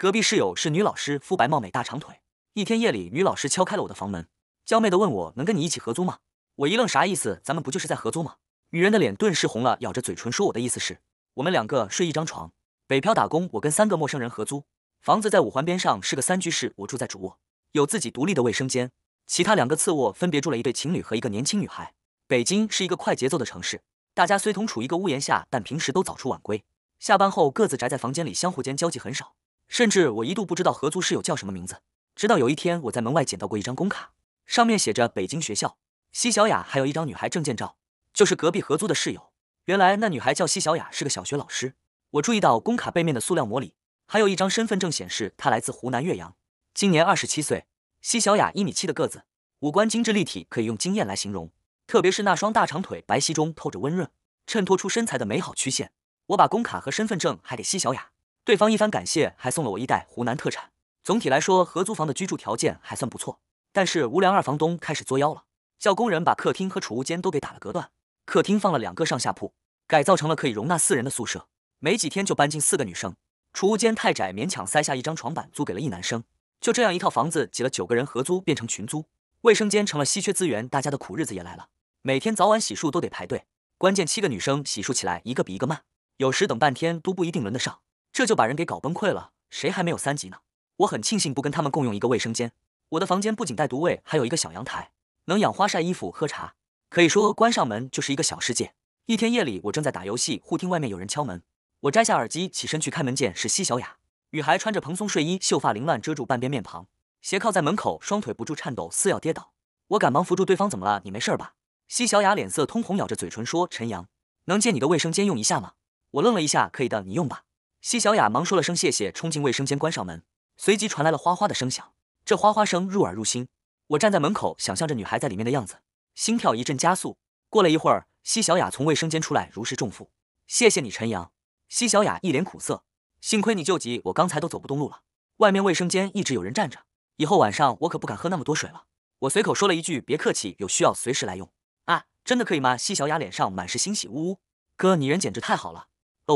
隔壁室友是女老师，肤白貌美，大长腿。一天夜里，女老师敲开了我的房门，娇媚地问我：“能跟你一起合租吗？”我一愣，啥意思？咱们不就是在合租吗？女人的脸顿时红了，咬着嘴唇说：“我的意思是，我们两个睡一张床。”北漂打工，我跟三个陌生人合租，房子在五环边上，是个三居室，我住在主卧，有自己独立的卫生间，其他两个次卧分别住了一对情侣和一个年轻女孩。北京是一个快节奏的城市，大家虽同处一个屋檐下，但平时都早出晚归，下班后各自宅在房间里，相互间交际很少。甚至我一度不知道合租室友叫什么名字，直到有一天我在门外捡到过一张工卡，上面写着“北京学校西小雅”，还有一张女孩证件照，就是隔壁合租的室友。原来那女孩叫西小雅，是个小学老师。我注意到工卡背面的塑料膜里还有一张身份证，显示她来自湖南岳阳，今年二十七岁。西小雅一米七的个子，五官精致立体，可以用惊艳来形容，特别是那双大长腿，白皙中透着温润，衬托出身材的美好曲线。我把工卡和身份证还给西小雅。对方一番感谢，还送了我一袋湖南特产。总体来说，合租房的居住条件还算不错，但是无良二房东开始作妖了，叫工人把客厅和储物间都给打了隔断。客厅放了两个上下铺，改造成了可以容纳四人的宿舍。没几天就搬进四个女生。储物间太窄，勉强塞下一张床板，租给了一男生。就这样，一套房子挤了九个人合租，变成群租。卫生间成了稀缺资源，大家的苦日子也来了。每天早晚洗漱都得排队，关键七个女生洗漱起来一个比一个慢，有时等半天都不一定轮得上。这就把人给搞崩溃了，谁还没有三级呢？我很庆幸不跟他们共用一个卫生间。我的房间不仅带独卫，还有一个小阳台，能养花、晒衣服、喝茶，可以说关上门就是一个小世界。一天夜里，我正在打游戏，忽听外面有人敲门。我摘下耳机，起身去开门，见是西小雅。女孩穿着蓬松睡衣，秀发凌乱，遮住半边面庞，斜靠在门口，双腿不住颤抖，似要跌倒。我赶忙扶住对方：“怎么了？你没事吧？”西小雅脸色通红，咬着嘴唇说：“陈阳，能借你的卫生间用一下吗？”我愣了一下：“可以的，你用吧。”奚小雅忙说了声谢谢，冲进卫生间关上门，随即传来了哗哗的声响。这哗哗声入耳入心，我站在门口想象着女孩在里面的样子，心跳一阵加速。过了一会儿，奚小雅从卫生间出来，如释重负：“谢谢你，陈阳。”奚小雅一脸苦涩：“幸亏你救急，我刚才都走不动路了。外面卫生间一直有人站着，以后晚上我可不敢喝那么多水了。”我随口说了一句：“别客气，有需要随时来用。”啊，真的可以吗？奚小雅脸上满是欣喜：“呜呜，哥，你人简直太好了。”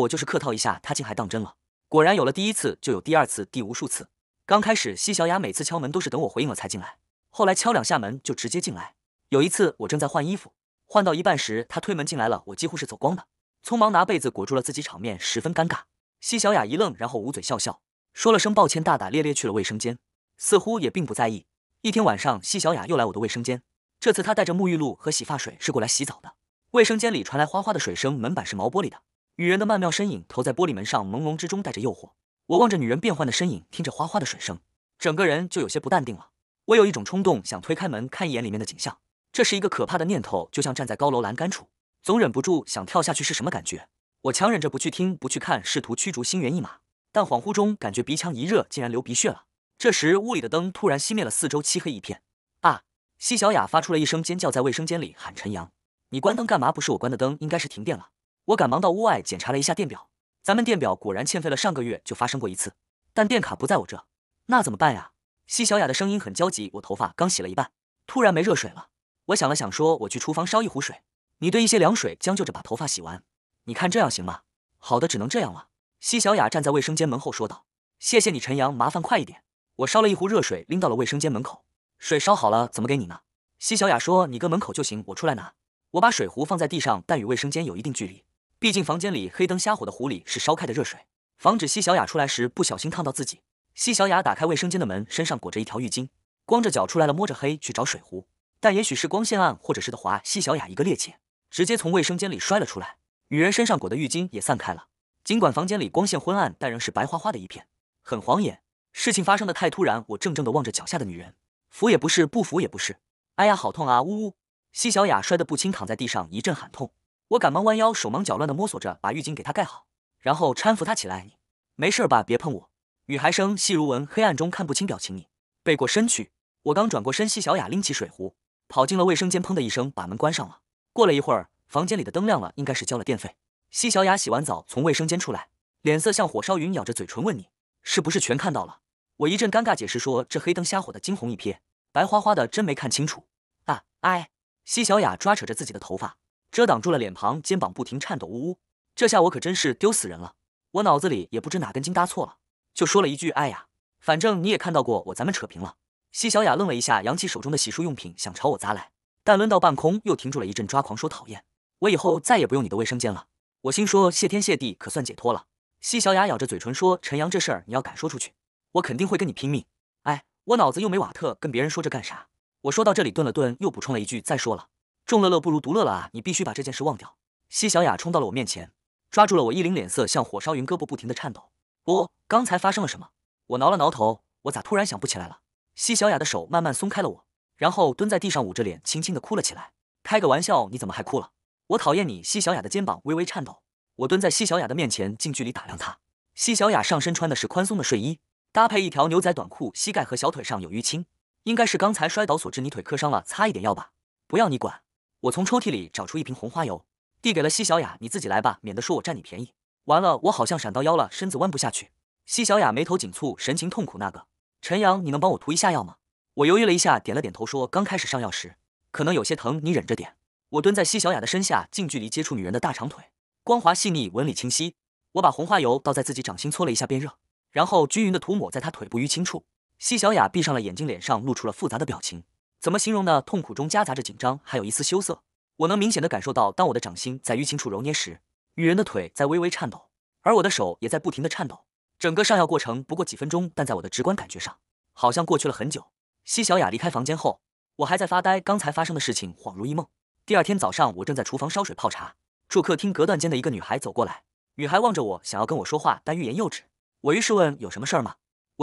我就是客套一下，他竟还当真了。果然有了第一次，就有第二次，第无数次。刚开始，西小雅每次敲门都是等我回应了才进来，后来敲两下门就直接进来。有一次我正在换衣服，换到一半时他推门进来了，我几乎是走光的，匆忙拿被子裹住了自己，场面十分尴尬。西小雅一愣，然后捂嘴笑笑，说了声抱歉，大大咧咧去了卫生间，似乎也并不在意。一天晚上，西小雅又来我的卫生间，这次她带着沐浴露和洗发水是过来洗澡的。卫生间里传来哗哗的水声，门板是毛玻璃的。女人的曼妙身影投在玻璃门上，朦胧之中带着诱惑。我望着女人变幻的身影，听着哗哗的水声，整个人就有些不淡定了。我有一种冲动，想推开门看一眼里面的景象。这是一个可怕的念头，就像站在高楼栏杆处，总忍不住想跳下去是什么感觉。我强忍着不去听、不去看，试图驱逐心猿意马，但恍惚中感觉鼻腔一热，竟然流鼻血了。这时屋里的灯突然熄灭了，四周漆黑一片。啊！西小雅发出了一声尖叫，在卫生间里喊陈阳：“你关灯干嘛？不是我关的灯，应该是停电了。”我赶忙到屋外检查了一下电表，咱们电表果然欠费了，上个月就发生过一次，但电卡不在我这，那怎么办呀？西小雅的声音很焦急，我头发刚洗了一半，突然没热水了。我想了想，说我去厨房烧一壶水，你兑一些凉水，将就着把头发洗完，你看这样行吗？好的，只能这样了。西小雅站在卫生间门后说道：“谢谢你，陈阳，麻烦快一点。”我烧了一壶热水，拎到了卫生间门口。水烧好了，怎么给你呢？西小雅说：“你搁门口就行，我出来拿。”我把水壶放在地上，但与卫生间有一定距离。毕竟房间里黑灯瞎火的，壶里是烧开的热水，防止西小雅出来时不小心烫到自己。西小雅打开卫生间的门，身上裹着一条浴巾，光着脚出来了，摸着黑去找水壶。但也许是光线暗，或者是的滑，西小雅一个趔趄，直接从卫生间里摔了出来。女人身上裹的浴巾也散开了。尽管房间里光线昏暗，但仍是白花花的一片，很晃眼。事情发生的太突然，我怔怔地望着脚下的女人，扶也不是，不扶也不是。哎呀，好痛啊！呜呜，西小雅摔得不轻，躺在地上一阵喊痛。我赶忙弯腰，手忙脚乱地摸索着把浴巾给他盖好，然后搀扶他起来。你没事儿吧？别碰我。女孩声细如蚊，黑暗中看不清表情。你背过身去，我刚转过身，西小雅拎起水壶，跑进了卫生间，砰的一声把门关上了。过了一会儿，房间里的灯亮了，应该是交了电费。西小雅洗完澡从卫生间出来，脸色像火烧云，咬着嘴唇问你是不是全看到了？我一阵尴尬，解释说这黑灯瞎火的，惊鸿一瞥，白花花的真没看清楚。啊，哎，西小雅抓扯着自己的头发。遮挡住了脸庞，肩膀不停颤抖，呜呜。这下我可真是丢死人了。我脑子里也不知哪根筋搭错了，就说了一句：“哎呀，反正你也看到过我，咱们扯平了。”西小雅愣了一下，扬起手中的洗漱用品，想朝我砸来，但抡到半空又停住了，一阵抓狂说：“讨厌，我以后再也不用你的卫生间了。”我心说：“谢天谢地，可算解脱了。”西小雅咬着嘴唇说：“陈阳这事儿，你要敢说出去，我肯定会跟你拼命。”哎，我脑子又没瓦特，跟别人说这干啥？我说到这里顿了顿，又补充了一句：“再说了。”众乐乐不如独乐乐啊！你必须把这件事忘掉。西小雅冲到了我面前，抓住了我。一脸脸色像火烧云，胳膊不停的颤抖。哦，刚才发生了什么？我挠了挠头，我咋突然想不起来了？西小雅的手慢慢松开了我，然后蹲在地上捂着脸，轻轻的哭了起来。开个玩笑，你怎么还哭了？我讨厌你！西小雅的肩膀微微颤抖。我蹲在西小雅的面前，近距离打量她。西小雅上身穿的是宽松的睡衣，搭配一条牛仔短裤，膝盖和小腿上有淤青，应该是刚才摔倒所致，你腿磕伤了，擦一点药吧。不要你管。我从抽屉里找出一瓶红花油，递给了西小雅，你自己来吧，免得说我占你便宜。完了，我好像闪到腰了，身子弯不下去。西小雅眉头紧蹙，神情痛苦。那个陈阳，你能帮我涂一下药吗？我犹豫了一下，点了点头，说刚开始上药时可能有些疼，你忍着点。我蹲在西小雅的身下，近距离接触女人的大长腿，光滑细腻，纹理清晰。我把红花油倒在自己掌心搓了一下变热，然后均匀的涂抹在她腿部淤青处。西小雅闭上了眼睛，脸上露出了复杂的表情。怎么形容呢？痛苦中夹杂着紧张，还有一丝羞涩。我能明显的感受到，当我的掌心在淤青处揉捏时，女人的腿在微微颤抖，而我的手也在不停的颤抖。整个上药过程不过几分钟，但在我的直观感觉上，好像过去了很久。西小雅离开房间后，我还在发呆，刚才发生的事情恍如一梦。第二天早上，我正在厨房烧水泡茶，住客厅隔断间的一个女孩走过来，女孩望着我，想要跟我说话，但欲言又止。我于是问：“有什么事儿吗？”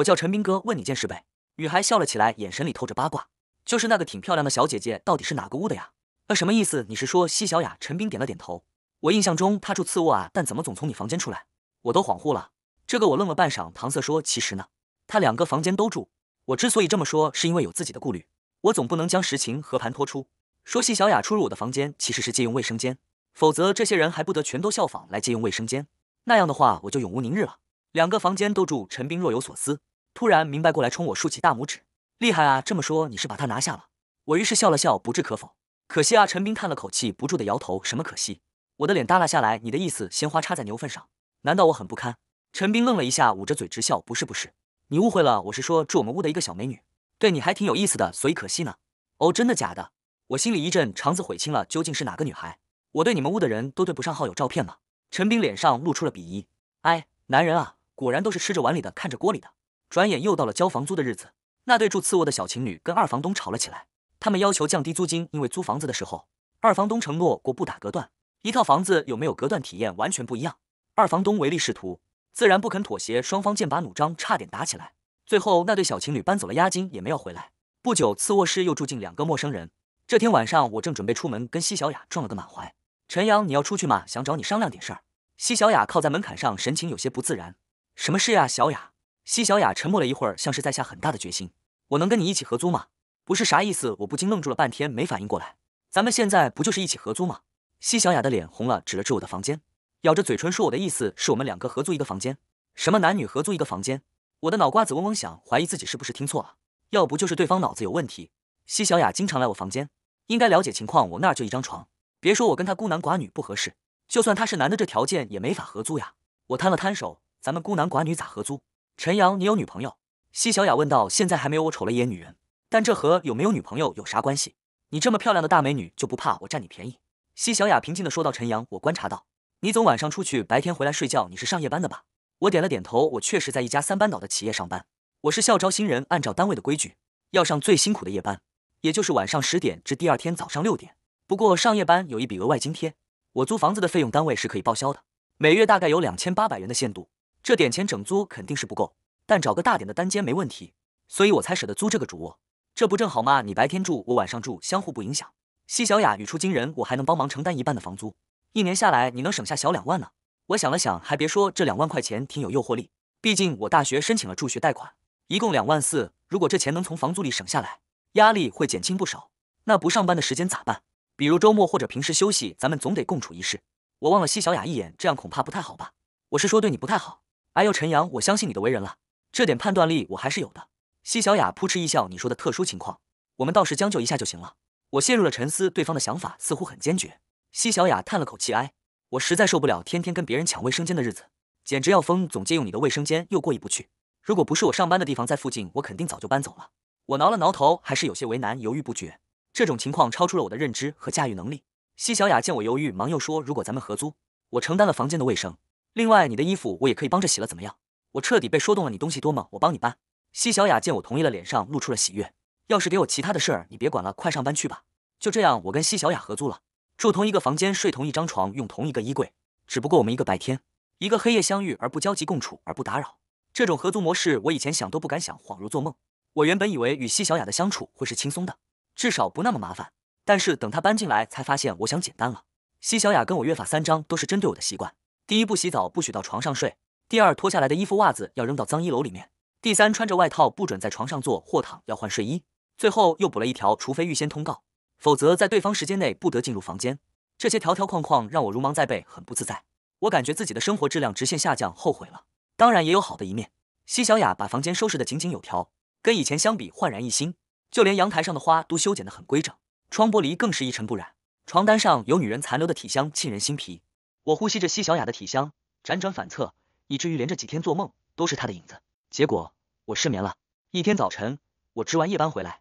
我叫陈斌哥，问你件事呗。女孩笑了起来，眼神里透着八卦。就是那个挺漂亮的小姐姐，到底是哪个屋的呀？那什么意思？你是说西小雅？陈冰点了点头。我印象中她住次卧啊，但怎么总从你房间出来？我都恍惚了。这个我愣了半晌，搪塞说：“其实呢，她两个房间都住。我之所以这么说，是因为有自己的顾虑。我总不能将实情和盘托出。说西小雅出入我的房间，其实是借用卫生间，否则这些人还不得全都效仿来借用卫生间？那样的话，我就永无宁日了。”两个房间都住。陈冰若有所思，突然明白过来，冲我竖起大拇指。厉害啊！这么说你是把他拿下了？我于是笑了笑，不置可否。可惜啊！陈斌叹了口气，不住的摇头。什么可惜？我的脸耷拉下来。你的意思，鲜花插在牛粪上？难道我很不堪？陈斌愣了一下，捂着嘴直笑。不是，不是，你误会了。我是说住我们屋的一个小美女，对你还挺有意思的，所以可惜呢。哦，真的假的？我心里一震，肠子悔青了。究竟是哪个女孩？我对你们屋的人都对不上号，有照片吗？陈斌脸上露出了鄙夷。哎，男人啊，果然都是吃着碗里的，看着锅里的。转眼又到了交房租的日子。那对住次卧的小情侣跟二房东吵了起来，他们要求降低租金，因为租房子的时候二房东承诺过不打隔断，一套房子有没有隔断体验完全不一样。二房东唯利是图，自然不肯妥协，双方剑拔弩张，差点打起来。最后那对小情侣搬走了，押金也没要回来。不久，次卧室又住进两个陌生人。这天晚上，我正准备出门，跟奚小雅撞了个满怀。陈阳，你要出去吗？想找你商量点事儿。奚小雅靠在门槛上，神情有些不自然。什么事呀，小雅？奚小雅沉默了一会儿，像是在下很大的决心。我能跟你一起合租吗？不是啥意思，我不禁愣住了，半天没反应过来。咱们现在不就是一起合租吗？西小雅的脸红了，指了指我的房间，咬着嘴唇说：“我的意思是我们两个合租一个房间，什么男女合租一个房间？”我的脑瓜子嗡嗡响，怀疑自己是不是听错了，要不就是对方脑子有问题。西小雅经常来我房间，应该了解情况。我那儿就一张床，别说我跟她孤男寡女不合适，就算她是男的，这条件也没法合租呀。我摊了摊手：“咱们孤男寡女咋合租？”陈阳，你有女朋友？奚小雅问道：“现在还没有我瞅了一眼女人，但这和有没有女朋友有啥关系？你这么漂亮的大美女就不怕我占你便宜？”奚小雅平静的说道：“陈阳，我观察到你总晚上出去，白天回来睡觉，你是上夜班的吧？”我点了点头：“我确实在一家三班倒的企业上班，我是校招新人，按照单位的规矩，要上最辛苦的夜班，也就是晚上十点至第二天早上六点。不过上夜班有一笔额外津贴，我租房子的费用单位是可以报销的，每月大概有两千八百元的限度，这点钱整租肯定是不够。”但找个大点的单间没问题，所以我才舍得租这个主卧，这不正好吗？你白天住，我晚上住，相互不影响。西小雅语出惊人，我还能帮忙承担一半的房租，一年下来你能省下小两万呢。我想了想，还别说，这两万块钱挺有诱惑力，毕竟我大学申请了助学贷款，一共两万四，如果这钱能从房租里省下来，压力会减轻不少。那不上班的时间咋办？比如周末或者平时休息，咱们总得共处一室。我望了西小雅一眼，这样恐怕不太好吧？我是说对你不太好。哎呦，陈阳，我相信你的为人了。这点判断力我还是有的。西小雅扑哧一笑：“你说的特殊情况，我们倒是将就一下就行了。”我陷入了沉思，对方的想法似乎很坚决。西小雅叹了口气：“哎，我实在受不了天天跟别人抢卫生间的日子，简直要疯。总借用你的卫生间又过意不去。如果不是我上班的地方在附近，我肯定早就搬走了。”我挠了挠头，还是有些为难，犹豫不决。这种情况超出了我的认知和驾驭能力。西小雅见我犹豫，忙又说：“如果咱们合租，我承担了房间的卫生，另外你的衣服我也可以帮着洗了，怎么样？”我彻底被说动了，你东西多吗？我帮你搬。西小雅见我同意了，脸上露出了喜悦。要是给我其他的事儿，你别管了，快上班去吧。就这样，我跟西小雅合租了，住同一个房间，睡同一张床，用同一个衣柜。只不过我们一个白天，一个黑夜相遇而不交集，共处而不打扰。这种合租模式，我以前想都不敢想，恍如做梦。我原本以为与西小雅的相处会是轻松的，至少不那么麻烦。但是等她搬进来，才发现我想简单了。西小雅跟我约法三章，都是针对我的习惯。第一步，洗澡不许到床上睡。第二，脱下来的衣服、袜子要扔到脏衣篓里面。第三，穿着外套不准在床上坐或躺，要换睡衣。最后又补了一条，除非预先通告，否则在对方时间内不得进入房间。这些条条框框让我如芒在背，很不自在。我感觉自己的生活质量直线下降，后悔了。当然也有好的一面。西小雅把房间收拾得井井有条，跟以前相比焕然一新，就连阳台上的花都修剪得很规整，窗玻璃更是一尘不染。床单上有女人残留的体香，沁人心脾。我呼吸着西小雅的体香，辗转反侧。以至于连这几天做梦都是他的影子，结果我失眠了。一天早晨，我值完夜班回来，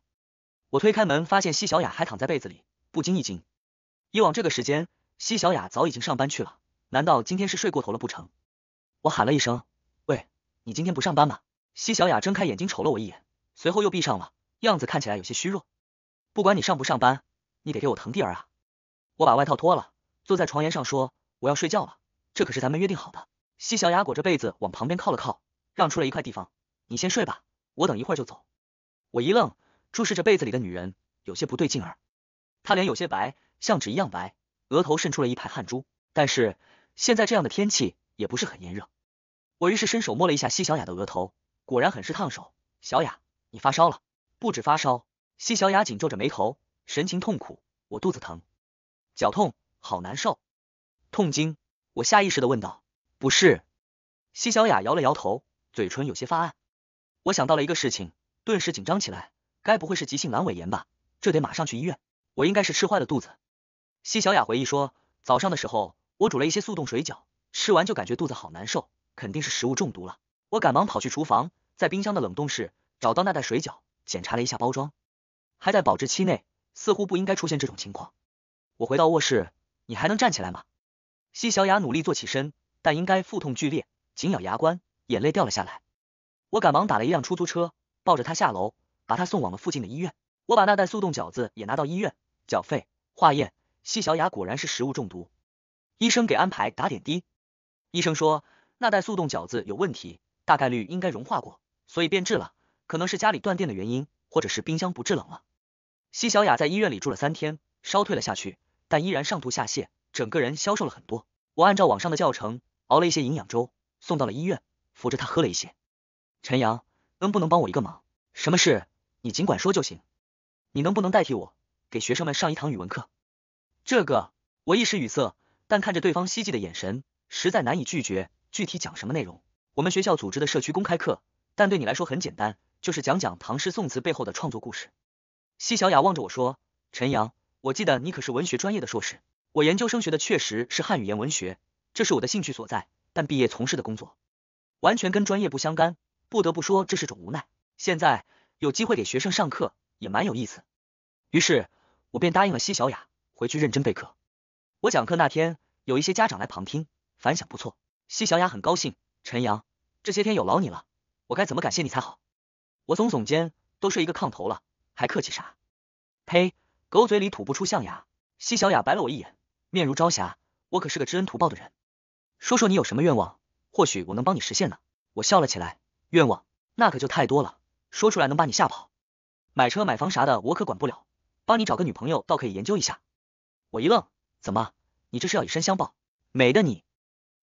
我推开门发现西小雅还躺在被子里，不禁一惊。以往这个时间，西小雅早已经上班去了，难道今天是睡过头了不成？我喊了一声：“喂，你今天不上班吗？”西小雅睁开眼睛瞅了我一眼，随后又闭上了，样子看起来有些虚弱。不管你上不上班，你得给我腾地儿啊！我把外套脱了，坐在床沿上说：“我要睡觉了，这可是咱们约定好的。”西小雅裹着被子往旁边靠了靠，让出了一块地方，你先睡吧，我等一会儿就走。我一愣，注视着被子里的女人，有些不对劲儿。她脸有些白，像纸一样白，额头渗出了一排汗珠。但是现在这样的天气也不是很炎热。我于是伸手摸了一下西小雅的额头，果然很是烫手。小雅，你发烧了？不止发烧。西小雅紧皱着眉头，神情痛苦。我肚子疼，脚痛，好难受。痛经？我下意识的问道。不是，西小雅摇了摇头，嘴唇有些发暗。我想到了一个事情，顿时紧张起来。该不会是急性阑尾炎吧？这得马上去医院。我应该是吃坏了肚子。西小雅回忆说，早上的时候我煮了一些速冻水饺，吃完就感觉肚子好难受，肯定是食物中毒了。我赶忙跑去厨房，在冰箱的冷冻室找到那袋水饺，检查了一下包装，还在保质期内，似乎不应该出现这种情况。我回到卧室，你还能站起来吗？西小雅努力坐起身。但应该腹痛剧烈，紧咬牙关，眼泪掉了下来。我赶忙打了一辆出租车，抱着她下楼，把她送往了附近的医院。我把那袋速冻饺子也拿到医院，缴费、化验。西小雅果然是食物中毒。医生给安排打点滴。医生说那袋速冻饺子有问题，大概率应该融化过，所以变质了。可能是家里断电的原因，或者是冰箱不制冷了。西小雅在医院里住了三天，烧退了下去，但依然上吐下泻，整个人消瘦了很多。我按照网上的教程。熬了一些营养粥，送到了医院，扶着他喝了一些。陈阳，能不能帮我一个忙？什么事？你尽管说就行。你能不能代替我给学生们上一堂语文课？这个我一时语塞，但看着对方希冀的眼神，实在难以拒绝。具体讲什么内容？我们学校组织的社区公开课，但对你来说很简单，就是讲讲唐诗宋词背后的创作故事。奚小雅望着我说：“陈阳，我记得你可是文学专业的硕士，我研究生学的确实是汉语言文学。”这是我的兴趣所在，但毕业从事的工作完全跟专业不相干，不得不说这是种无奈。现在有机会给学生上课，也蛮有意思。于是，我便答应了奚小雅回去认真备课。我讲课那天，有一些家长来旁听，反响不错。奚小雅很高兴，陈阳，这些天有劳你了，我该怎么感谢你才好？我耸耸肩，都睡一个炕头了，还客气啥？呸，狗嘴里吐不出象牙。奚小雅白了我一眼，面如朝霞，我可是个知恩图报的人。说说你有什么愿望，或许我能帮你实现呢。我笑了起来，愿望那可就太多了，说出来能把你吓跑。买车买房啥的我可管不了，帮你找个女朋友倒可以研究一下。我一愣，怎么？你这是要以身相报？美的你，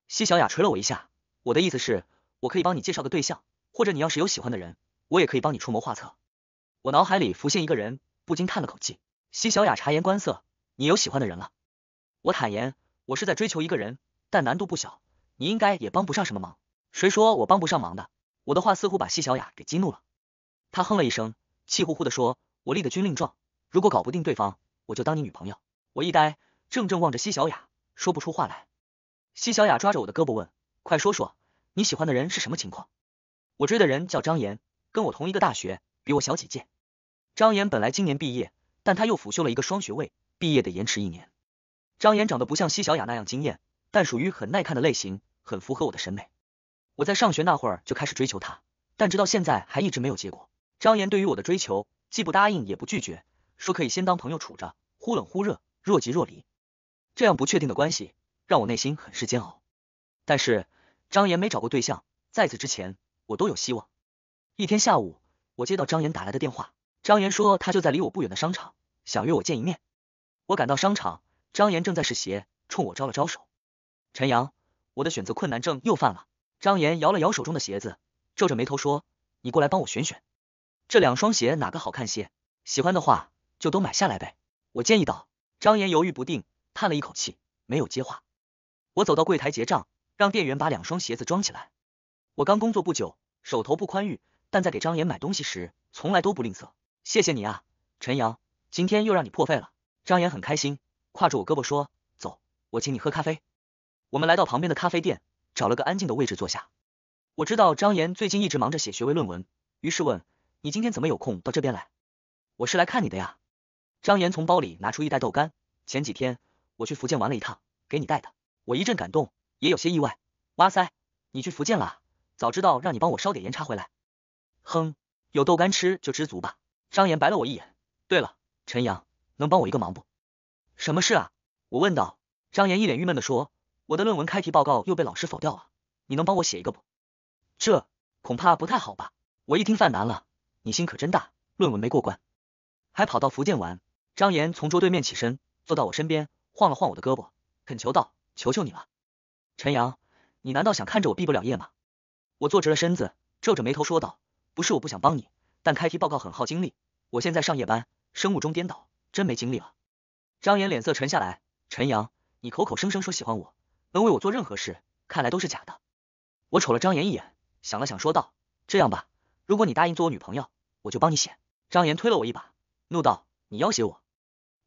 奚小雅捶了我一下。我的意思是，我可以帮你介绍个对象，或者你要是有喜欢的人，我也可以帮你出谋划策。我脑海里浮现一个人，不禁叹了口气。奚小雅察言观色，你有喜欢的人了？我坦言，我是在追求一个人。但难度不小，你应该也帮不上什么忙。谁说我帮不上忙的？我的话似乎把奚小雅给激怒了，她哼了一声，气呼呼的说：“我立的军令状，如果搞不定对方，我就当你女朋友。”我一呆，怔怔望着奚小雅，说不出话来。奚小雅抓着我的胳膊问：“快说说，你喜欢的人是什么情况？”我追的人叫张岩，跟我同一个大学，比我小几届。张岩本来今年毕业，但他又辅修了一个双学位，毕业得延迟一年。张岩长得不像西小雅那样惊艳。但属于很耐看的类型，很符合我的审美。我在上学那会儿就开始追求他，但直到现在还一直没有结果。张岩对于我的追求，既不答应也不拒绝，说可以先当朋友处着，忽冷忽热，若即若离，这样不确定的关系让我内心很是煎熬。但是张岩没找过对象，在此之前我都有希望。一天下午，我接到张岩打来的电话，张岩说他就在离我不远的商场，想约我见一面。我赶到商场，张岩正在试鞋，冲我招了招手。陈阳，我的选择困难症又犯了。张岩摇了摇手中的鞋子，皱着眉头说：“你过来帮我选选，这两双鞋哪个好看些？喜欢的话就都买下来呗。”我建议道。张岩犹豫不定，叹了一口气，没有接话。我走到柜台结账，让店员把两双鞋子装起来。我刚工作不久，手头不宽裕，但在给张岩买东西时从来都不吝啬。谢谢你啊，陈阳，今天又让你破费了。张岩很开心，挎住我胳膊说：“走，我请你喝咖啡。”我们来到旁边的咖啡店，找了个安静的位置坐下。我知道张岩最近一直忙着写学位论文，于是问：“你今天怎么有空到这边来？”“我是来看你的呀。”张岩从包里拿出一袋豆干。前几天我去福建玩了一趟，给你带的。我一阵感动，也有些意外。哇塞，你去福建了？早知道让你帮我捎点盐茶回来。哼，有豆干吃就知足吧。张岩白了我一眼。对了，陈阳，能帮我一个忙不？什么事啊？我问道。张岩一脸郁闷的说。我的论文开题报告又被老师否掉了，你能帮我写一个不？这恐怕不太好吧？我一听犯难了。你心可真大，论文没过关，还跑到福建玩。张岩从桌对面起身，坐到我身边，晃了晃我的胳膊，恳求道：“求求你了，陈阳，你难道想看着我毕不了业吗？”我坐直了身子，皱着眉头说道：“不是我不想帮你，但开题报告很耗精力，我现在上夜班，生物钟颠倒，真没精力了。”张岩脸色沉下来：“陈阳，你口口声声说喜欢我。”能为我做任何事，看来都是假的。我瞅了张岩一眼，想了想说道：“这样吧，如果你答应做我女朋友，我就帮你写。”张岩推了我一把，怒道：“你要挟我！”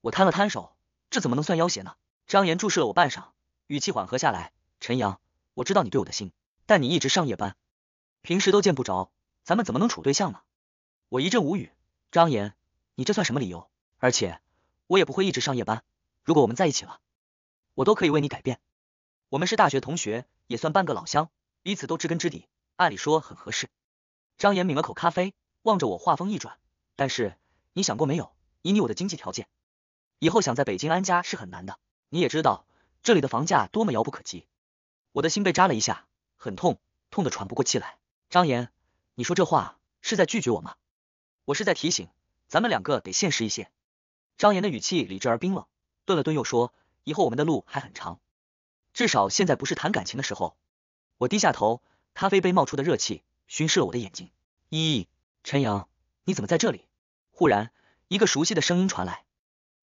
我摊了摊手，这怎么能算要挟呢？张岩注视了我半晌，语气缓和下来：“陈阳，我知道你对我的心，但你一直上夜班，平时都见不着，咱们怎么能处对象呢？”我一阵无语，张岩，你这算什么理由？而且，我也不会一直上夜班。如果我们在一起了，我都可以为你改变。我们是大学同学，也算半个老乡，彼此都知根知底，按理说很合适。张岩抿了口咖啡，望着我，话锋一转：“但是你想过没有，以你我的经济条件，以后想在北京安家是很难的。你也知道这里的房价多么遥不可及。”我的心被扎了一下，很痛，痛得喘不过气来。张岩，你说这话是在拒绝我吗？我是在提醒咱们两个得现实一些。张岩的语气理智而冰冷，顿了顿又说：“以后我们的路还很长。”至少现在不是谈感情的时候。我低下头，咖啡杯冒出的热气熏湿了我的眼睛。咦，陈阳，你怎么在这里？忽然，一个熟悉的声音传来。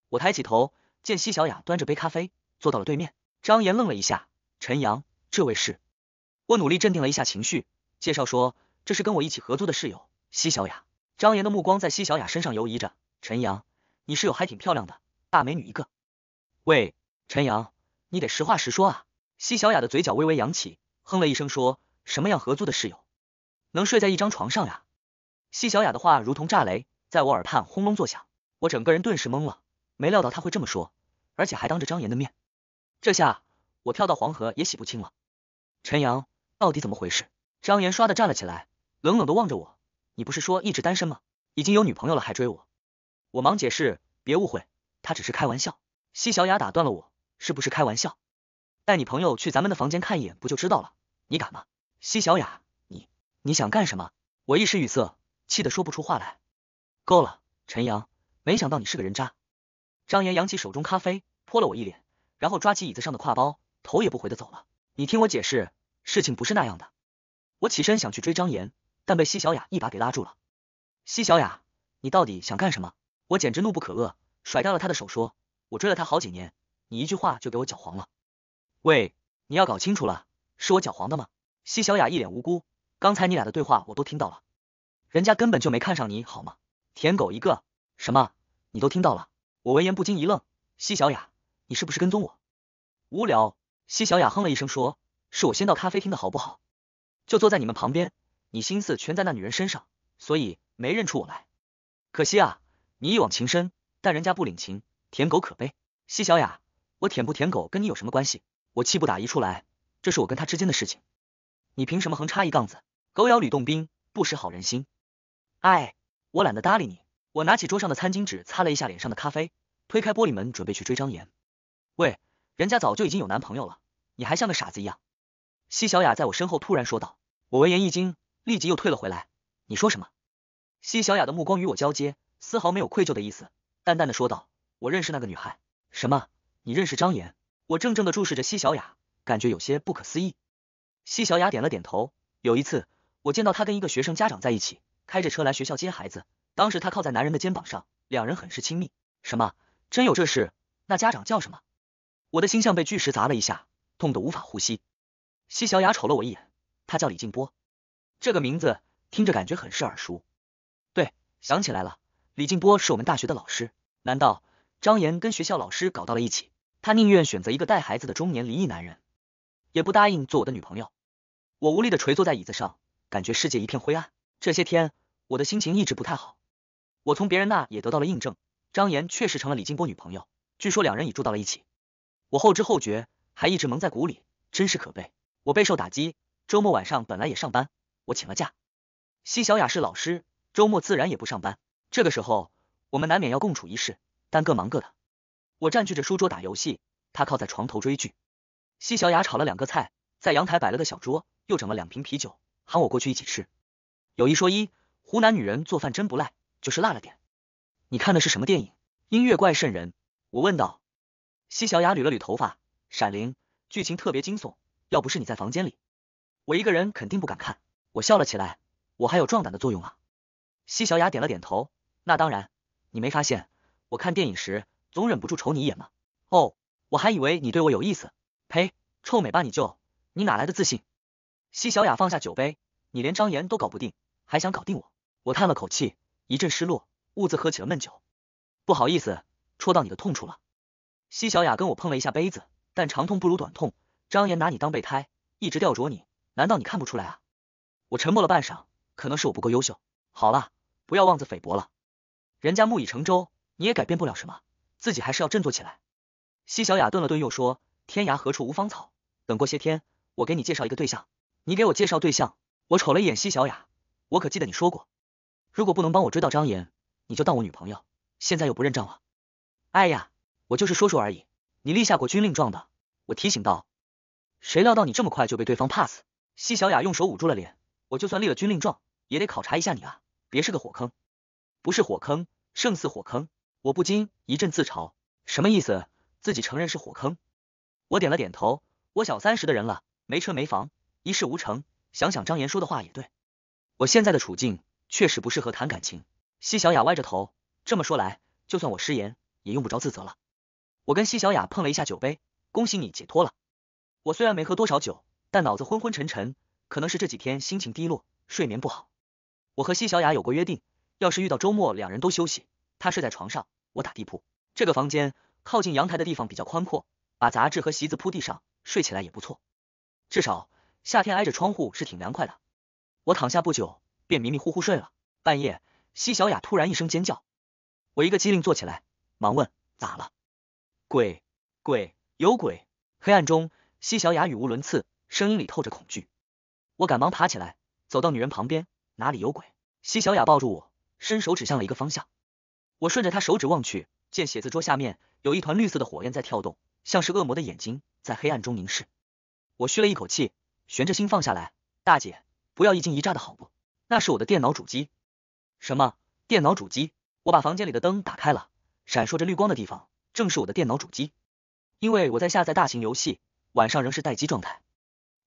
我抬起头，见奚小雅端着杯咖啡坐到了对面。张岩愣了一下，陈阳，这位是？我努力镇定了一下情绪，介绍说这是跟我一起合租的室友奚小雅。张岩的目光在奚小雅身上游移着。陈阳，你室友还挺漂亮的大美女一个。喂，陈阳，你得实话实说啊。西小雅的嘴角微微扬起，哼了一声说：“什么样合租的室友，能睡在一张床上呀？”西小雅的话如同炸雷，在我耳畔轰隆作响，我整个人顿时懵了，没料到他会这么说，而且还当着张岩的面。这下我跳到黄河也洗不清了。陈阳，到底怎么回事？张岩刷的站了起来，冷冷的望着我：“你不是说一直单身吗？已经有女朋友了还追我？”我忙解释：“别误会，他只是开玩笑。”西小雅打断了我：“是不是开玩笑？”带你朋友去咱们的房间看一眼，不就知道了？你敢吗？西小雅，你你想干什么？我一时语塞，气得说不出话来。够了，陈阳，没想到你是个人渣！张岩扬起手中咖啡，泼了我一脸，然后抓起椅子上的挎包，头也不回的走了。你听我解释，事情不是那样的。我起身想去追张岩，但被西小雅一把给拉住了。西小雅，你到底想干什么？我简直怒不可遏，甩掉了他的手，说：我追了他好几年，你一句话就给我搅黄了。喂，你要搞清楚了，是我搅黄的吗？西小雅一脸无辜，刚才你俩的对话我都听到了，人家根本就没看上你，好吗？舔狗一个！什么？你都听到了？我闻言不禁一愣。西小雅，你是不是跟踪我？无聊。西小雅哼了一声说：“是我先到咖啡厅的好不好？就坐在你们旁边，你心思全在那女人身上，所以没认出我来。可惜啊，你一往情深，但人家不领情，舔狗可悲。”西小雅，我舔不舔狗跟你有什么关系？我气不打一处来，这是我跟他之间的事情，你凭什么横插一杠子？狗咬吕洞宾，不识好人心。哎，我懒得搭理你。我拿起桌上的餐巾纸擦了一下脸上的咖啡，推开玻璃门准备去追张岩。喂，人家早就已经有男朋友了，你还像个傻子一样。西小雅在我身后突然说道。我闻言一惊，立即又退了回来。你说什么？西小雅的目光与我交接，丝毫没有愧疚的意思，淡淡的说道：“我认识那个女孩。”什么？你认识张岩？我怔怔的注视着西小雅，感觉有些不可思议。西小雅点了点头。有一次，我见到她跟一个学生家长在一起，开着车来学校接孩子，当时她靠在男人的肩膀上，两人很是亲密。什么？真有这事？那家长叫什么？我的心像被巨石砸了一下，痛得无法呼吸。西小雅瞅了我一眼，她叫李静波。这个名字听着感觉很是耳熟。对，想起来了，李静波是我们大学的老师。难道张岩跟学校老师搞到了一起？他宁愿选择一个带孩子的中年离异男人，也不答应做我的女朋友。我无力的垂坐在椅子上，感觉世界一片灰暗。这些天，我的心情一直不太好。我从别人那也得到了印证，张岩确实成了李金波女朋友。据说两人已住到了一起。我后知后觉，还一直蒙在鼓里，真是可悲。我备受打击。周末晚上本来也上班，我请了假。西小雅是老师，周末自然也不上班。这个时候，我们难免要共处一室，但各忙各的。我占据着书桌打游戏，他靠在床头追剧。西小雅炒了两个菜，在阳台摆了个小桌，又整了两瓶啤酒，喊我过去一起吃。有一说一，湖南女人做饭真不赖，就是辣了点。你看的是什么电影？音乐怪瘆人。我问道。西小雅捋了捋头发，闪灵，剧情特别惊悚，要不是你在房间里，我一个人肯定不敢看。我笑了起来，我还有壮胆的作用啊。西小雅点了点头，那当然。你没发现，我看电影时。总忍不住瞅你一眼吗？哦，我还以为你对我有意思，呸，臭美吧你就！你哪来的自信？西小雅放下酒杯，你连张岩都搞不定，还想搞定我？我叹了口气，一阵失落，兀自喝起了闷酒。不好意思，戳到你的痛处了。西小雅跟我碰了一下杯子，但长痛不如短痛，张岩拿你当备胎，一直吊着你，难道你看不出来啊？我沉默了半晌，可能是我不够优秀。好了，不要妄自菲薄了，人家木已成舟，你也改变不了什么。自己还是要振作起来。西小雅顿了顿，又说：“天涯何处无芳草，等过些天，我给你介绍一个对象，你给我介绍对象。”我瞅了一眼西小雅，我可记得你说过，如果不能帮我追到张岩，你就当我女朋友。现在又不认账了。哎呀，我就是说说而已，你立下过军令状的。我提醒道，谁料到你这么快就被对方 pass。西小雅用手捂住了脸，我就算立了军令状，也得考察一下你啊，别是个火坑，不是火坑，胜似火坑。我不禁一阵自嘲，什么意思？自己承认是火坑？我点了点头，我小三十的人了，没车没房，一事无成。想想张岩说的话也对，我现在的处境确实不适合谈感情。西小雅歪着头，这么说来，就算我失言，也用不着自责了。我跟西小雅碰了一下酒杯，恭喜你解脱了。我虽然没喝多少酒，但脑子昏昏沉沉，可能是这几天心情低落，睡眠不好。我和西小雅有过约定，要是遇到周末，两人都休息，她睡在床上。我打地铺，这个房间靠近阳台的地方比较宽阔，把杂志和席子铺地上，睡起来也不错。至少夏天挨着窗户是挺凉快的。我躺下不久便迷迷糊糊睡了。半夜，西小雅突然一声尖叫，我一个机灵坐起来，忙问咋了？鬼鬼有鬼！黑暗中，西小雅语无伦次，声音里透着恐惧。我赶忙爬起来，走到女人旁边，哪里有鬼？西小雅抱住我，伸手指向了一个方向。我顺着他手指望去，见写字桌下面有一团绿色的火焰在跳动，像是恶魔的眼睛在黑暗中凝视。我吁了一口气，悬着心放下来。大姐，不要一惊一乍的好不？那是我的电脑主机。什么电脑主机？我把房间里的灯打开了，闪烁着绿光的地方正是我的电脑主机。因为我在下载大型游戏，晚上仍是待机状态。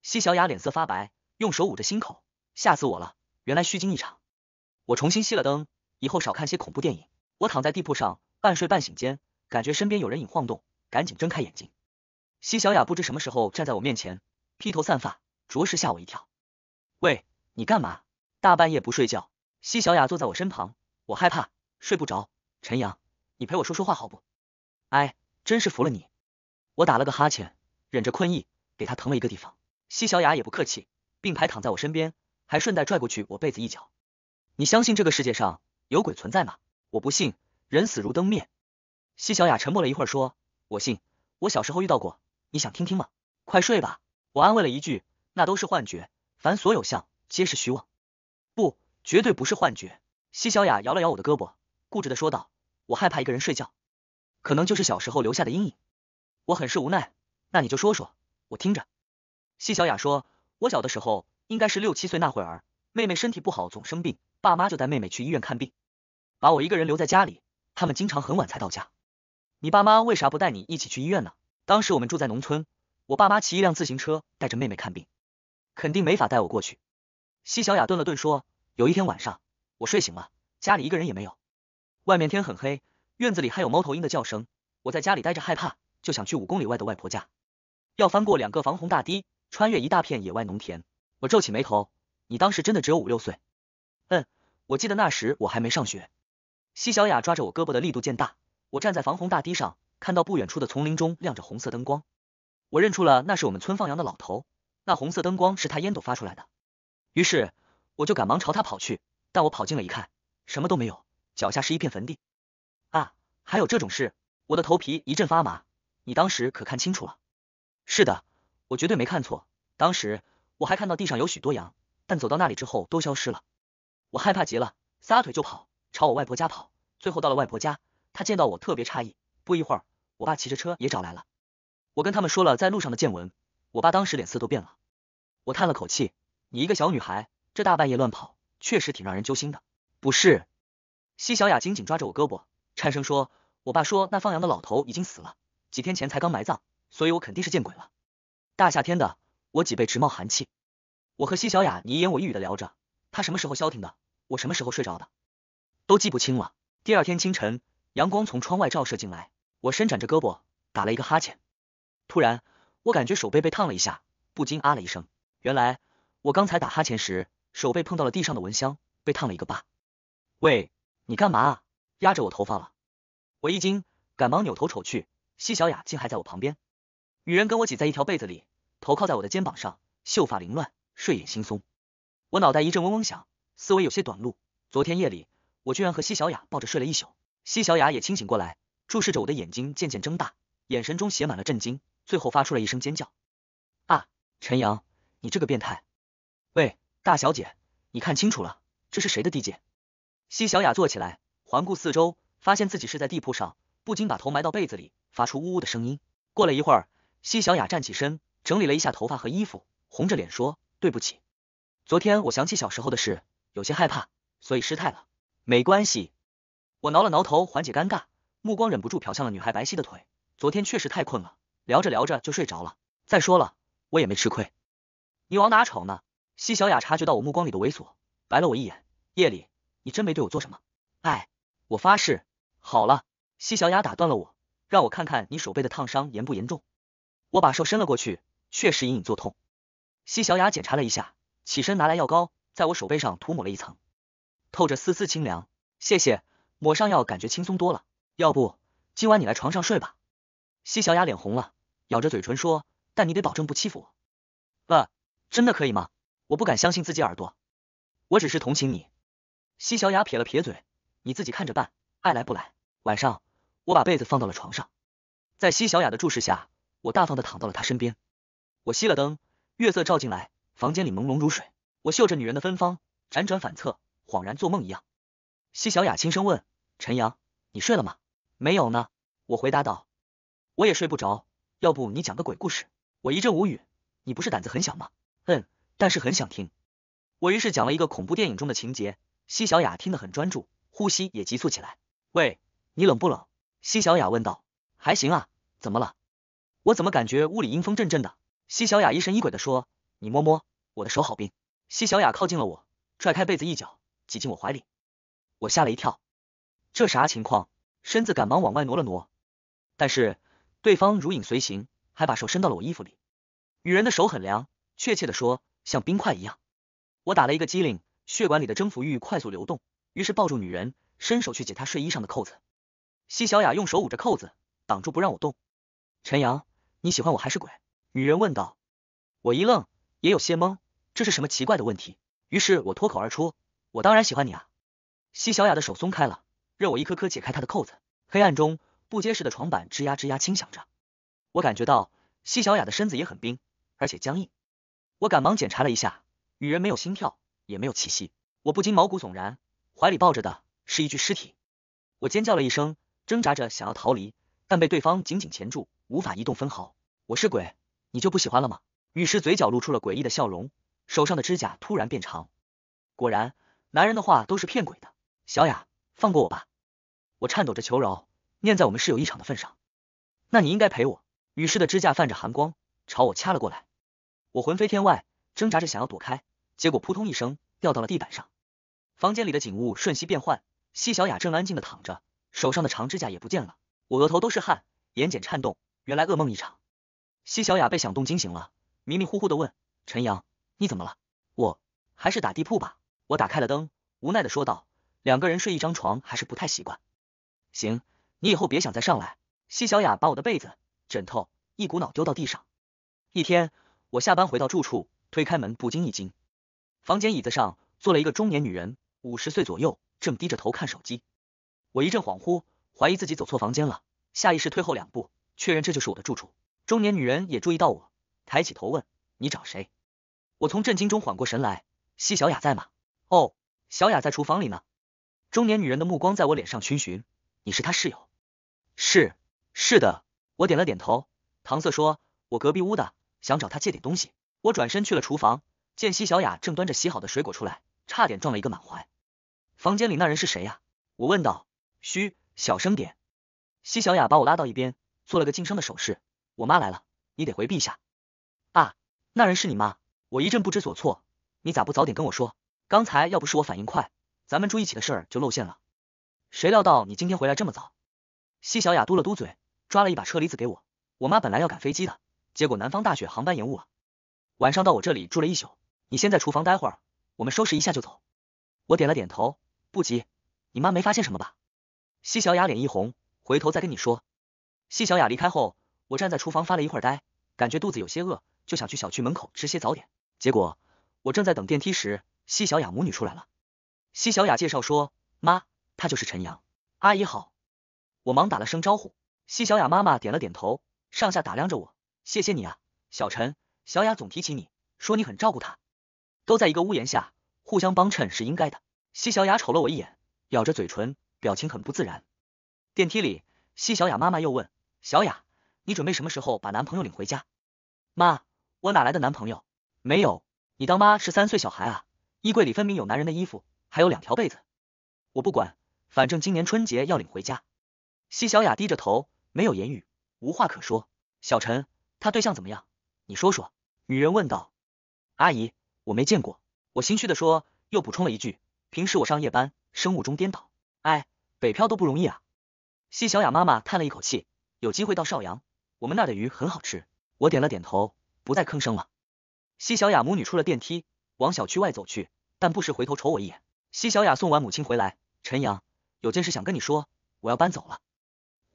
西小雅脸色发白，用手捂着心口，吓死我了！原来虚惊一场。我重新熄了灯，以后少看些恐怖电影。我躺在地铺上，半睡半醒间，感觉身边有人影晃动，赶紧睁开眼睛。西小雅不知什么时候站在我面前，披头散发，着实吓我一跳。喂，你干嘛？大半夜不睡觉？西小雅坐在我身旁，我害怕，睡不着。陈阳，你陪我说说话好不？哎，真是服了你。我打了个哈欠，忍着困意，给她腾了一个地方。西小雅也不客气，并排躺在我身边，还顺带拽过去我被子一角。你相信这个世界上有鬼存在吗？我不信，人死如灯灭。西小雅沉默了一会儿，说：“我信，我小时候遇到过，你想听听吗？”快睡吧，我安慰了一句。那都是幻觉，凡所有相，皆是虚妄。不，绝对不是幻觉。西小雅摇了摇我的胳膊，固执的说道：“我害怕一个人睡觉，可能就是小时候留下的阴影。”我很是无奈。那你就说说，我听着。西小雅说：“我小的时候，应该是六七岁那会儿，妹妹身体不好，总生病，爸妈就带妹妹去医院看病。”把我一个人留在家里，他们经常很晚才到家。你爸妈为啥不带你一起去医院呢？当时我们住在农村，我爸妈骑一辆自行车带着妹妹看病，肯定没法带我过去。西小雅顿了顿说：“有一天晚上，我睡醒了，家里一个人也没有，外面天很黑，院子里还有猫头鹰的叫声。我在家里待着害怕，就想去五公里外的外婆家，要翻过两个防洪大堤，穿越一大片野外农田。”我皱起眉头：“你当时真的只有五六岁？”“嗯，我记得那时我还没上学。”西小雅抓着我胳膊的力度渐大，我站在防洪大堤上，看到不远处的丛林中亮着红色灯光，我认出了那是我们村放羊的老头，那红色灯光是他烟斗发出来的。于是我就赶忙朝他跑去，但我跑近了一看，什么都没有，脚下是一片坟地。啊，还有这种事！我的头皮一阵发麻。你当时可看清楚了？是的，我绝对没看错。当时我还看到地上有许多羊，但走到那里之后都消失了。我害怕极了，撒腿就跑，朝我外婆家跑。最后到了外婆家，她见到我特别诧异。不一会儿，我爸骑着车也找来了。我跟他们说了在路上的见闻，我爸当时脸色都变了。我叹了口气：“你一个小女孩，这大半夜乱跑，确实挺让人揪心的。”不是，西小雅紧紧抓着我胳膊，颤声说：“我爸说那放羊的老头已经死了，几天前才刚埋葬，所以我肯定是见鬼了。”大夏天的，我脊背直冒寒气。我和西小雅你一言我一语的聊着，他什么时候消停的，我什么时候睡着的，都记不清了。第二天清晨，阳光从窗外照射进来，我伸展着胳膊，打了一个哈欠。突然，我感觉手背被烫了一下，不禁啊了一声。原来，我刚才打哈欠时，手背碰到了地上的蚊香，被烫了一个疤。喂，你干嘛压着我头发了？我一惊，赶忙扭头瞅去，西小雅竟还在我旁边。女人跟我挤在一条被子里，头靠在我的肩膀上，秀发凌乱，睡眼惺忪。我脑袋一阵嗡嗡响，思维有些短路。昨天夜里。我居然和西小雅抱着睡了一宿，西小雅也清醒过来，注视着我的眼睛渐渐睁大，眼神中写满了震惊，最后发出了一声尖叫。啊，陈阳，你这个变态！喂，大小姐，你看清楚了，这是谁的地界？西小雅坐起来，环顾四周，发现自己是在地铺上，不禁把头埋到被子里，发出呜呜的声音。过了一会儿，西小雅站起身，整理了一下头发和衣服，红着脸说：“对不起，昨天我想起小时候的事，有些害怕，所以失态了。”没关系，我挠了挠头缓解尴尬，目光忍不住瞟向了女孩白皙的腿。昨天确实太困了，聊着聊着就睡着了。再说了，我也没吃亏。你往哪瞅呢？西小雅察觉到我目光里的猥琐，白了我一眼。夜里你真没对我做什么？哎，我发誓。好了，西小雅打断了我，让我看看你手背的烫伤严不严重。我把手伸了过去，确实隐隐作痛。西小雅检查了一下，起身拿来药膏，在我手背上涂抹了一层。透着丝丝清凉，谢谢。抹上药感觉轻松多了，要不今晚你来床上睡吧。西小雅脸红了，咬着嘴唇说：“但你得保证不欺负我。”“呃，真的可以吗？”我不敢相信自己耳朵。我只是同情你。西小雅撇了撇嘴：“你自己看着办，爱来不来。”晚上我把被子放到了床上，在西小雅的注视下，我大方的躺到了她身边。我熄了灯，月色照进来，房间里朦胧如水。我嗅着女人的芬芳，辗转反侧。恍然做梦一样，西小雅轻声问：“陈阳，你睡了吗？”“没有呢。”我回答道。“我也睡不着，要不你讲个鬼故事？”我一阵无语。“你不是胆子很小吗？”“嗯，但是很想听。”我于是讲了一个恐怖电影中的情节，西小雅听得很专注，呼吸也急促起来。“喂，你冷不冷？”西小雅问道。“还行啊，怎么了？”“我怎么感觉屋里阴风阵阵的？”西小雅疑神疑鬼的说。“你摸摸，我的手好冰。”西小雅靠近了我，拽开被子一角。挤进我怀里，我吓了一跳，这啥情况？身子赶忙往外挪了挪，但是对方如影随形，还把手伸到了我衣服里。女人的手很凉，确切的说像冰块一样。我打了一个激灵，血管里的征服欲快速流动，于是抱住女人，伸手去解她睡衣上的扣子。西小雅用手捂着扣子，挡住不让我动。陈阳，你喜欢我还是鬼？女人问道。我一愣，也有些懵，这是什么奇怪的问题？于是我脱口而出。我当然喜欢你啊！西小雅的手松开了，任我一颗颗解开她的扣子。黑暗中，不结实的床板吱呀吱呀轻响着。我感觉到西小雅的身子也很冰，而且僵硬。我赶忙检查了一下，女人没有心跳，也没有气息。我不禁毛骨悚然，怀里抱着的是一具尸体。我尖叫了一声，挣扎着想要逃离，但被对方紧紧钳住，无法移动分毫。我是鬼，你就不喜欢了吗？女尸嘴角露出了诡异的笑容，手上的指甲突然变长。果然。男人的话都是骗鬼的，小雅，放过我吧！我颤抖着求饶，念在我们是有一场的份上，那你应该陪我。女士的指甲泛着寒光，朝我掐了过来。我魂飞天外，挣扎着想要躲开，结果扑通一声掉到了地板上。房间里的景物瞬息变换，西小雅正安静的躺着，手上的长指甲也不见了。我额头都是汗，眼睑颤动，原来噩梦一场。西小雅被响动惊醒了，迷迷糊糊的问：“陈阳，你怎么了？”我还是打地铺吧。我打开了灯，无奈的说道：“两个人睡一张床还是不太习惯。”行，你以后别想再上来。”西小雅把我的被子、枕头一股脑丢到地上。一天，我下班回到住处，推开门不禁一惊，房间椅子上坐了一个中年女人，五十岁左右，正低着头看手机。我一阵恍惚，怀疑自己走错房间了，下意识退后两步，确认这就是我的住处。中年女人也注意到我，抬起头问：“你找谁？”我从震惊中缓过神来：“西小雅在吗？”哦，小雅在厨房里呢。中年女人的目光在我脸上逡巡。你是她室友？是是的，我点了点头。搪塞说：“我隔壁屋的，想找她借点东西。”我转身去了厨房，见西小雅正端着洗好的水果出来，差点撞了一个满怀。房间里那人是谁呀？我问道。嘘，小声点。西小雅把我拉到一边，做了个噤声的手势。我妈来了，你得回避一下。啊，那人是你妈？我一阵不知所措。你咋不早点跟我说？刚才要不是我反应快，咱们住一起的事儿就露馅了。谁料到你今天回来这么早？西小雅嘟了嘟嘴，抓了一把车厘子给我。我妈本来要赶飞机的，结果南方大雪，航班延误了。晚上到我这里住了一宿，你先在厨房待会儿，我们收拾一下就走。我点了点头，不急。你妈没发现什么吧？西小雅脸一红，回头再跟你说。西小雅离开后，我站在厨房发了一会儿呆，感觉肚子有些饿，就想去小区门口吃些早点。结果我正在等电梯时。西小雅母女出来了，西小雅介绍说：“妈，她就是陈阳，阿姨好。”我忙打了声招呼，西小雅妈妈点了点头，上下打量着我：“谢谢你啊，小陈，小雅总提起你，说你很照顾她，都在一个屋檐下，互相帮衬是应该的。”西小雅瞅了我一眼，咬着嘴唇，表情很不自然。电梯里，西小雅妈妈又问：“小雅，你准备什么时候把男朋友领回家？”“妈，我哪来的男朋友？没有，你当妈是三岁小孩啊？”衣柜里分明有男人的衣服，还有两条被子。我不管，反正今年春节要领回家。西小雅低着头，没有言语，无话可说。小陈，他对象怎么样？你说说。女人问道。阿姨，我没见过。我心虚的说，又补充了一句，平时我上夜班，生物钟颠倒。哎，北漂都不容易啊。西小雅妈妈叹了一口气，有机会到邵阳，我们那的鱼很好吃。我点了点头，不再吭声了。西小雅母女出了电梯。往小区外走去，但不时回头瞅我一眼。西小雅送完母亲回来，陈阳有件事想跟你说，我要搬走了。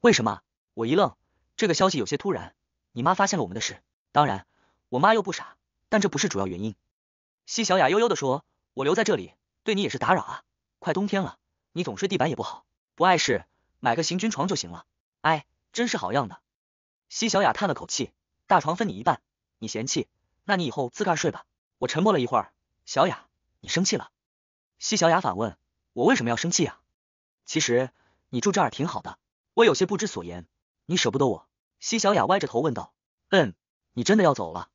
为什么？我一愣，这个消息有些突然。你妈发现了我们的事，当然，我妈又不傻，但这不是主要原因。西小雅悠悠地说：“我留在这里，对你也是打扰啊。快冬天了，你总睡地板也不好。不碍事，买个行军床就行了。”哎，真是好样的。西小雅叹了口气：“大床分你一半，你嫌弃，那你以后自个儿睡吧。”我沉默了一会儿。小雅，你生气了？西小雅反问，我为什么要生气呀？其实你住这儿挺好的。我有些不知所言，你舍不得我？西小雅歪着头问道。嗯，你真的要走了？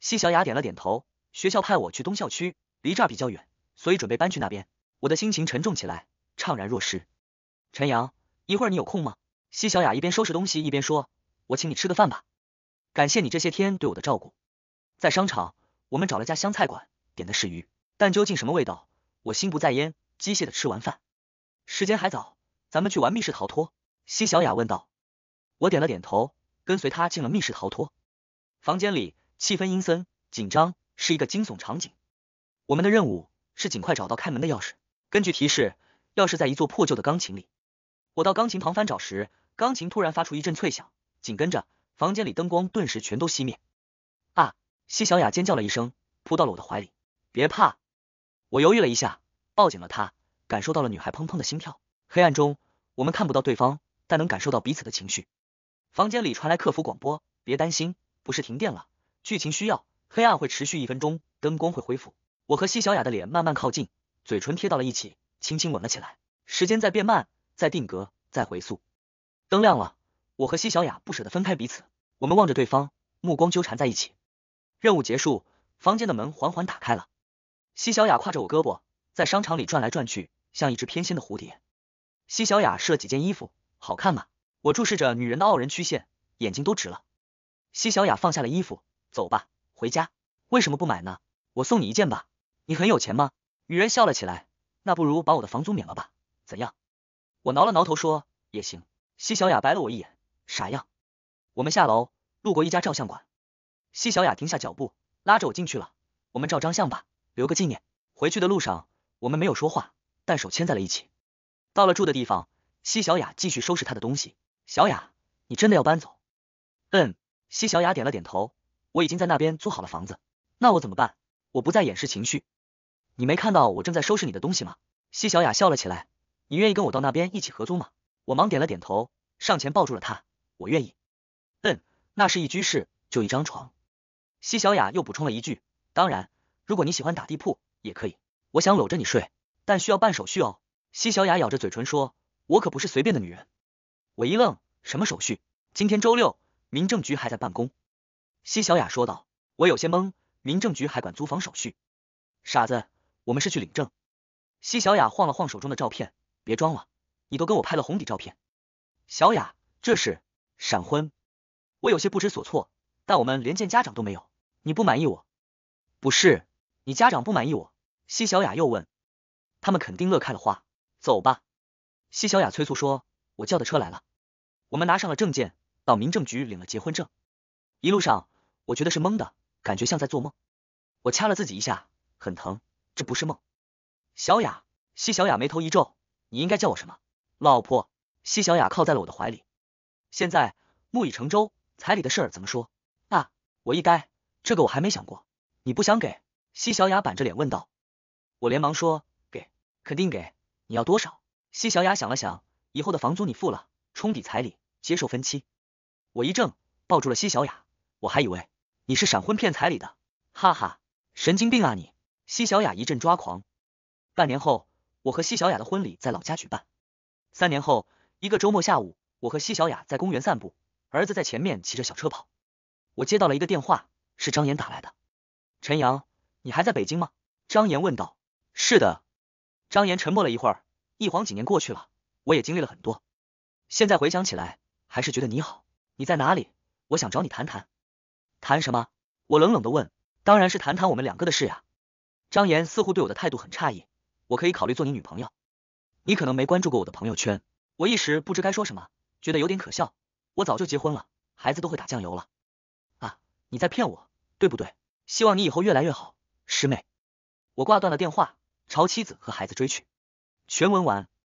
西小雅点了点头。学校派我去东校区，离这儿比较远，所以准备搬去那边。我的心情沉重起来，怅然若失。陈阳，一会儿你有空吗？西小雅一边收拾东西一边说，我请你吃个饭吧，感谢你这些天对我的照顾。在商场，我们找了家湘菜馆。点的是鱼，但究竟什么味道？我心不在焉，机械的吃完饭。时间还早，咱们去玩密室逃脱。西小雅问道。我点了点头，跟随她进了密室逃脱。房间里气氛阴森紧张，是一个惊悚场景。我们的任务是尽快找到开门的钥匙。根据提示，钥匙在一座破旧的钢琴里。我到钢琴旁翻找时，钢琴突然发出一阵脆响，紧跟着房间里灯光顿时全都熄灭。啊！西小雅尖叫了一声，扑到了我的怀里。别怕，我犹豫了一下，抱紧了她，感受到了女孩砰砰的心跳。黑暗中，我们看不到对方，但能感受到彼此的情绪。房间里传来客服广播：“别担心，不是停电了，剧情需要，黑暗会持续一分钟，灯光会恢复。”我和西小雅的脸慢慢靠近，嘴唇贴到了一起，轻轻吻了起来。时间在变慢，在定格，在回溯。灯亮了，我和西小雅不舍得分开彼此，我们望着对方，目光纠缠在一起。任务结束，房间的门缓缓打开了。西小雅挎着我胳膊，在商场里转来转去，像一只翩跹的蝴蝶。西小雅试了几件衣服，好看吗？我注视着女人的傲人曲线，眼睛都直了。西小雅放下了衣服，走吧，回家。为什么不买呢？我送你一件吧。你很有钱吗？女人笑了起来。那不如把我的房租免了吧？怎样？我挠了挠头说，也行。西小雅白了我一眼，傻样。我们下楼，路过一家照相馆，西小雅停下脚步，拉着我进去了。我们照张相吧。留个纪念。回去的路上，我们没有说话，但手牵在了一起。到了住的地方，西小雅继续收拾她的东西。小雅，你真的要搬走？嗯，西小雅点了点头。我已经在那边租好了房子。那我怎么办？我不再掩饰情绪。你没看到我正在收拾你的东西吗？西小雅笑了起来。你愿意跟我到那边一起合租吗？我忙点了点头，上前抱住了她。我愿意。嗯，那是一居室，就一张床。西小雅又补充了一句：“当然。”如果你喜欢打地铺也可以，我想搂着你睡，但需要办手续哦。西小雅咬着嘴唇说：“我可不是随便的女人。”我一愣，什么手续？今天周六，民政局还在办公。西小雅说道。我有些懵，民政局还管租房手续？傻子，我们是去领证。西小雅晃了晃手中的照片，别装了，你都跟我拍了红底照片。小雅，这是闪婚？我有些不知所措，但我们连见家长都没有，你不满意我？不是。你家长不满意我，西小雅又问，他们肯定乐开了花。走吧，西小雅催促说，我叫的车来了。我们拿上了证件，到民政局领了结婚证。一路上，我觉得是懵的，感觉像在做梦。我掐了自己一下，很疼，这不是梦。小雅，西小雅眉头一皱，你应该叫我什么？老婆。西小雅靠在了我的怀里。现在木已成舟，彩礼的事儿怎么说？啊，我一呆，这个我还没想过。你不想给？西小雅板着脸问道，我连忙说给肯定给你要多少？西小雅想了想，以后的房租你付了，冲抵彩礼，接受分期。我一怔，抱住了西小雅，我还以为你是闪婚骗彩礼的，哈哈，神经病啊你！西小雅一阵抓狂。半年后，我和西小雅的婚礼在老家举办。三年后，一个周末下午，我和西小雅在公园散步，儿子在前面骑着小车跑。我接到了一个电话，是张岩打来的，陈阳。你还在北京吗？张岩问道。是的。张岩沉默了一会儿。一晃几年过去了，我也经历了很多。现在回想起来，还是觉得你好。你在哪里？我想找你谈谈。谈什么？我冷冷的问。当然是谈谈我们两个的事呀。张岩似乎对我的态度很诧异。我可以考虑做你女朋友。你可能没关注过我的朋友圈。我一时不知该说什么，觉得有点可笑。我早就结婚了，孩子都会打酱油了。啊！你在骗我，对不对？希望你以后越来越好。师妹，我挂断了电话，朝妻子和孩子追去。全文完。